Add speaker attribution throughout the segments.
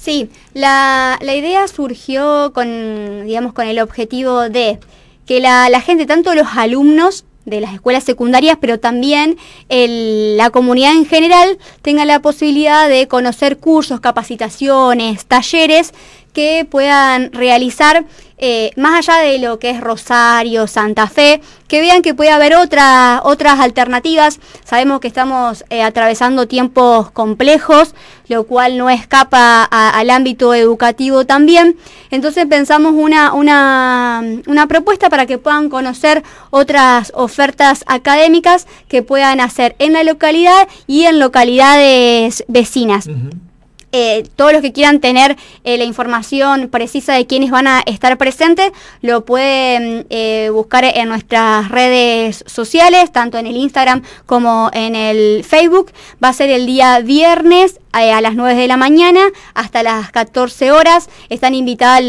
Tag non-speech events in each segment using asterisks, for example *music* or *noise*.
Speaker 1: Sí, la, la idea surgió con, digamos, con el objetivo de que la, gente, tanto los alumnos de las escuelas secundarias, pero también la comunidad en general tenga la posibilidad de conocer cursos, capacitaciones, talleres que puedan realizar eh, más allá de lo que es Rosario, Santa Fe, que vean que puede haber otra, otras alternativas. Sabemos que estamos eh, atravesando tiempos complejos, lo cual no escapa al ámbito educativo también. Entonces pensamos una, una, una propuesta para que puedan conocer otras ofertas académicas que puedan hacer en la localidad y en localidades vecinas. Eh, todos los que quieran tener eh, la información precisa de quiénes van a estar presentes, lo pueden eh, buscar en nuestras redes sociales, tanto en el Instagram como en el Facebook. Va a ser el día viernes a las 9 de la mañana hasta las 14 horas. Están invitados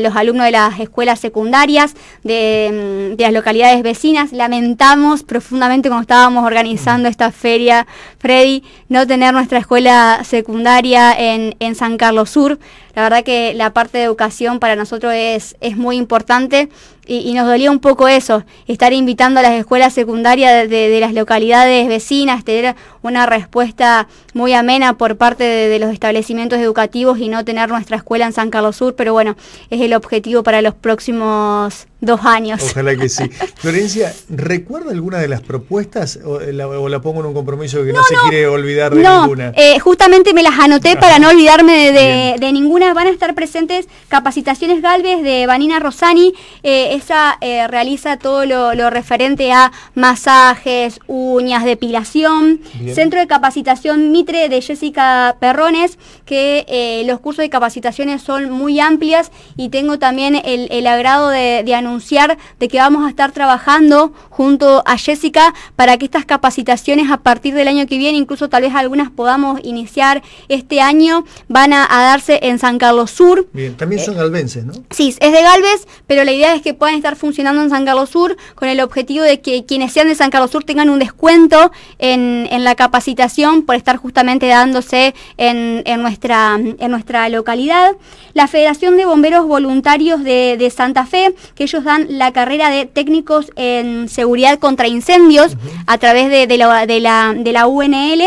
Speaker 1: los alumnos de las escuelas secundarias mm, de, las localidades vecinas. Lamentamos profundamente cuando estábamos organizando esta feria, Freddy, no tener nuestra escuela secundaria en, San Carlos Sur. La verdad que la parte de educación para nosotros es, es muy importante y, nos dolía un poco eso, estar invitando a las escuelas secundarias de, las localidades vecinas, tener una respuesta muy amena por parte de, los establecimientos educativos y no tener nuestra escuela en San Carlos Sur, pero bueno, es el objetivo para los próximos dos años.
Speaker 2: Ojalá que sí. *laughs* Florencia, ¿recuerda alguna de las propuestas o eh, la, o pongo en un compromiso que no, se quiere olvidar de ninguna?
Speaker 1: Eh, justamente me las anoté para no olvidarme de ninguna van a estar presentes capacitaciones Galvez de Vanina Rosani. Eh, esa eh, realiza todo lo, referente a masajes, uñas, depilación. Centro de capacitación Mitre de Jessica Perrones, que eh, los cursos de capacitaciones son muy amplias y tengo también el, agrado de, anunciar de que vamos a estar trabajando junto a Jessica para que estas capacitaciones a partir del año que viene, incluso tal vez algunas podamos iniciar este año, van a, darse en San San Carlos Sur.
Speaker 2: también son eh, galvenses, ¿no?
Speaker 1: Sí, es de Galvez, pero la idea es que puedan estar funcionando en San Carlos Sur con el objetivo de que quienes sean de San Carlos Sur tengan un descuento en, la capacitación por estar justamente dándose en, nuestra, en nuestra localidad. La Federación de Bomberos Voluntarios de, Santa Fe, que ellos dan la carrera de técnicos en seguridad contra incendios a través de, la, de, la, de la UNL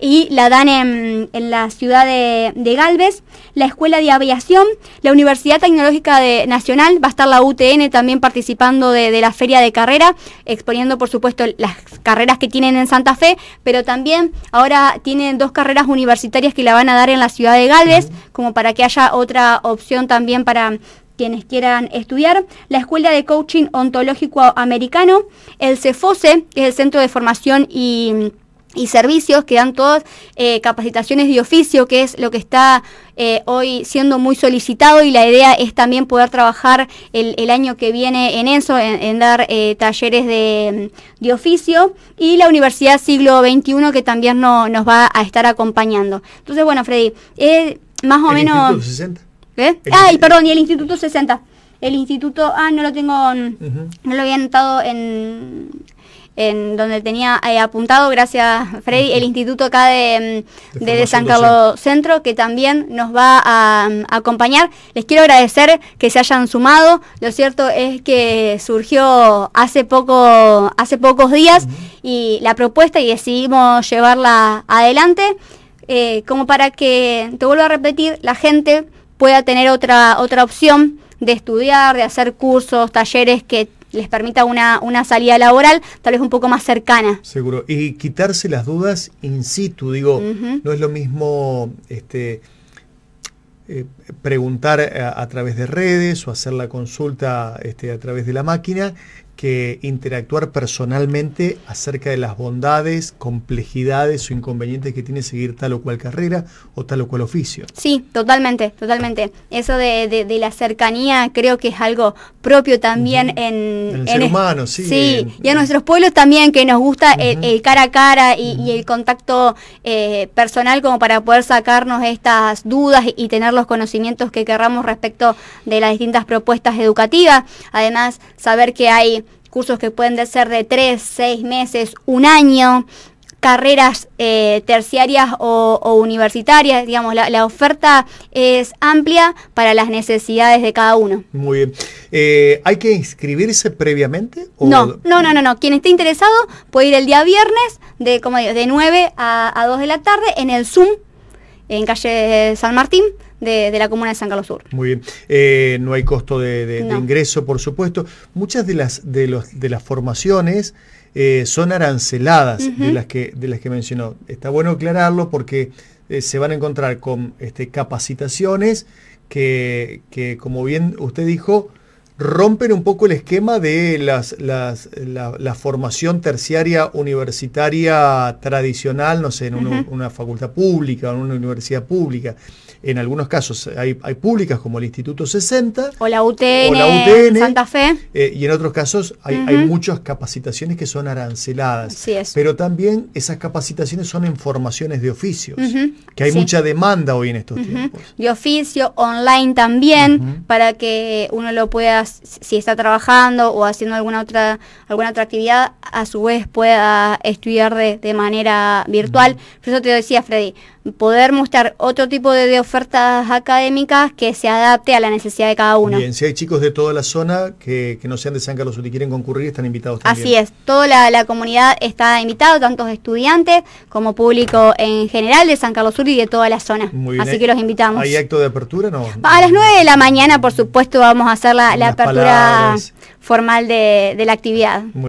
Speaker 1: y la dan en, en la ciudad de, de, Galvez, la Escuela de Aviación, la Universidad Tecnológica Nacional, va a estar la UTN también participando de, de, la feria de carrera, exponiendo por supuesto las carreras que tienen en Santa Fe, pero también ahora tienen dos carreras universitarias que la van a dar en la ciudad de Galvez, como para que haya otra opción también para quienes quieran estudiar, la Escuela de Coaching Ontológico Americano, el CEFOSE, que es el Centro de Formación y y servicios que dan todos eh, capacitaciones de oficio, que es lo que está eh, hoy siendo muy solicitado y la idea es también poder trabajar el, el año que viene en eso, en, dar eh, talleres de, oficio y la Universidad Siglo XXI que también no, nos va a estar acompañando. Entonces, bueno, Freddy, más o el menos... Instituto 60. El, Ay, ah, perdón, y el Instituto 60 el instituto, ah, no lo tengo, no lo había anotado en, en donde tenía eh, apuntado, gracias Freddy, el instituto acá de, mm, San Carlos Centro, que también nos va a, mm, acompañar. Les quiero agradecer que se hayan sumado. Lo cierto es que surgió hace, poco, hace pocos días y la propuesta y decidimos llevarla adelante, eh, como para que, te vuelvo a repetir, la gente pueda tener otra, otra opción de estudiar, de hacer cursos, talleres que les permita una, salida laboral tal vez un poco más cercana.
Speaker 2: Seguro. Y quitarse las dudas in situ, digo, no es lo mismo este, eh, preguntar a, través de redes o hacer la consulta este, a través de la máquina que interactuar personalmente acerca de las bondades, complejidades o inconvenientes que tiene seguir tal o cual carrera o tal o cual oficio.
Speaker 1: Sí, totalmente, totalmente. Eso de, de, la cercanía creo que es algo propio también en, en, el ser humano, sí. Sí, y a nuestros pueblos también que nos gusta el, cara a cara y, el contacto eh, personal como para poder sacarnos estas dudas y tener los conocimientos que querramos respecto de las distintas propuestas educativas. Además, saber que hay cursos que pueden ser de tres, seis meses, un año, carreras eh, terciarias o, universitarias, digamos, la, oferta es amplia para las necesidades de cada uno.
Speaker 2: Muy bien. Eh, ¿Hay que inscribirse previamente? No,
Speaker 1: no, no, no, no. Quien esté interesado puede ir el día viernes de, como de 9 a, a 2 de la tarde en el Zoom en calle San Martín de, la comuna de San Carlos Sur.
Speaker 2: Muy bien. Eh, no hay costo de, ingreso, por supuesto. Muchas de las, de de las formaciones eh, son aranceladas de, las que, de las que mencionó. Está bueno aclararlo porque eh, se van a encontrar con este, capacitaciones que, como bien usted dijo, rompen un poco el esquema de las, las, la, formación terciaria universitaria tradicional, no sé, en una, una facultad pública o en una universidad pública en algunos casos hay, públicas como el Instituto 60
Speaker 1: o la UTN, o la UTN Santa Fe.
Speaker 2: Eh, y en otros casos hay, muchas capacitaciones que son aranceladas. Pero también esas capacitaciones son en formaciones de oficios, que hay mucha demanda hoy en estos
Speaker 1: tiempos. De oficio, online también, para que uno lo pueda, si está trabajando o haciendo alguna otra, alguna otra actividad, a su vez pueda estudiar de, manera virtual. Por eso te decía, Freddy, poder mostrar otro tipo de, de ofertas académicas que se adapte a la necesidad de cada uno. Bien,
Speaker 2: si hay chicos de toda la zona que, no sean de San Carlos y quieren concurrir, están invitados también. Así es,
Speaker 1: toda la, comunidad está invitada, tantos estudiantes como público en general de San Carlos Sur y de toda la zona. Así que los invitamos. ¿Hay acto
Speaker 2: de apertura? No. A
Speaker 1: las 9 de la mañana, por supuesto, vamos a hacer la, apertura formal de, la actividad.